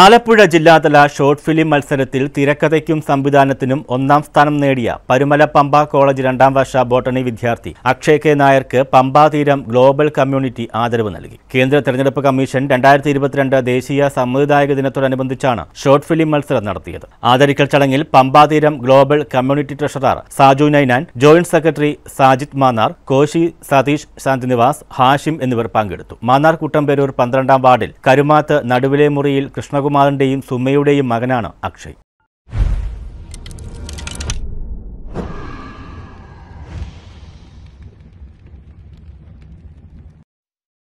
ആലപ്പുഴ ജില്ലാതല short film മത്സരത്തിൽ തിരക്കഥയ്ക്കും സംവിധാനത്തിനും ഒന്നാം സ്ഥാനം നേടിയ പരുമല പമ്പ കോളേജ് രണ്ടാം വർഷ ബോട്ടണി വിദ്യാർത്ഥി അക്ഷയ് കെ നായർക്ക് പമ്പാതീരം ഗ്ലോബൽ കമ്മ്യൂണിറ്റി ആദരവ് നൽകി കേന്ദ്ര തെരഞ്ഞെടുപ്പ് കമ്മീഷൻ രണ്ടായിരത്തി ഇരുപത്തിരണ്ട് ദേശീയ സമ്മതിദായക ദിനത്തോടനുബന്ധിച്ചാണ് ഷോർട്ട് ഫിലിം മത്സരം നടത്തിയത് ആദരിക്കൽ ചടങ്ങിൽ Pampatheeram global community treasurer Saju Ninan joint secretary Sajith Mannar Koshy Satheesh Shantinivas Hashim എന്നിവർ പങ്കെടുത്തു മാന്നാർ കുട്ടമ്പേരൂർ പന്ത്രണ്ടാം വാർഡിൽ കരുമാത്ത് നടുവിലെ മുറിയിൽ കൃഷ്ണ കൃഷ്ണകുമാറിൻ്റെയും സുമയുടെയും മകനാണ് അക്ഷയ്